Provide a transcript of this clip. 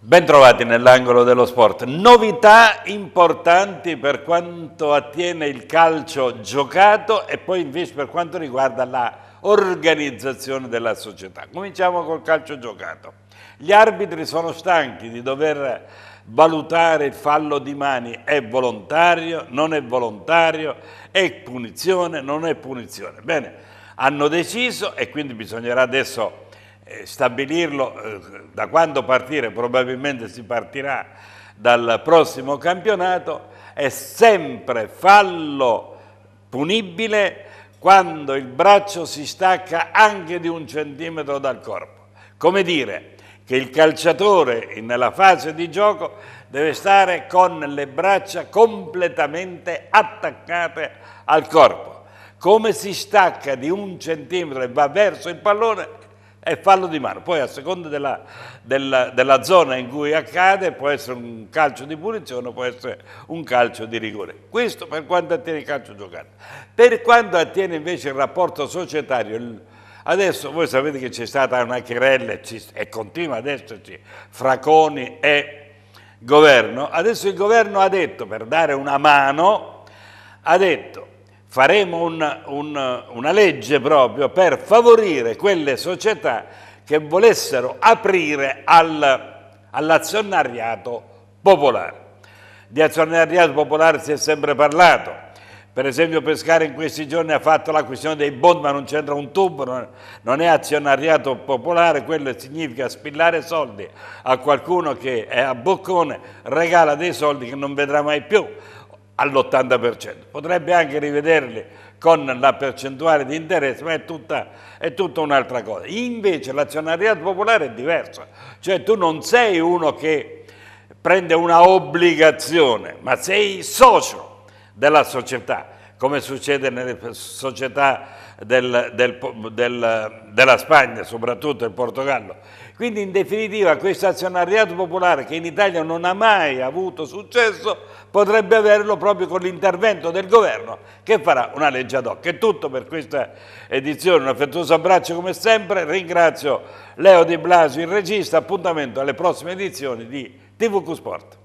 Bentrovati nell'angolo dello sport. Novità importanti per quanto attiene il calcio giocato e poi invece per quanto riguarda la organizzazione della società. Cominciamo col calcio giocato. Gli arbitri sono stanchi di dover valutare il fallo di mani è volontario, non è volontario, è punizione, non è punizione. Bene, hanno deciso e quindi bisognerà adesso eh, stabilirlo eh, da quando partire, probabilmente si partirà dal prossimo campionato, è sempre fallo punibile quando il braccio si stacca anche di un centimetro dal corpo. Come dire, che il calciatore nella fase di gioco deve stare con le braccia completamente attaccate al corpo. Come si stacca di un centimetro e va verso il pallone è fallo di mano. Poi a seconda della, della, della zona in cui accade può essere un calcio di punizione o può essere un calcio di rigore. Questo per quanto attiene il calcio giocato. Per quanto attiene invece il rapporto societario, il, Adesso voi sapete che c'è stata una querella e continua ad esserci fra CONI e governo. Adesso il governo ha detto, per dare una mano, ha detto faremo un, un, una legge proprio per favorire quelle società che volessero aprire al, all'azionariato popolare. Di azionariato popolare si è sempre parlato, per esempio Pescare in questi giorni ha fatto la questione dei bond ma non c'entra un tubo, non, non è azionariato popolare, quello significa spillare soldi a qualcuno che è a boccone, regala dei soldi che non vedrà mai più all'80%. Potrebbe anche rivederli con la percentuale di interesse, ma è tutta, tutta un'altra cosa. Invece l'azionariato popolare è diverso, cioè tu non sei uno che prende una obbligazione, ma sei socio della società, come succede nelle società del, del, del, della Spagna, soprattutto il Portogallo. Quindi in definitiva questo azionariato popolare che in Italia non ha mai avuto successo potrebbe averlo proprio con l'intervento del governo che farà una legge ad hoc. È tutto per questa edizione, un affettuoso abbraccio come sempre, ringrazio Leo Di Blasio il regista, appuntamento alle prossime edizioni di TVQ Sport.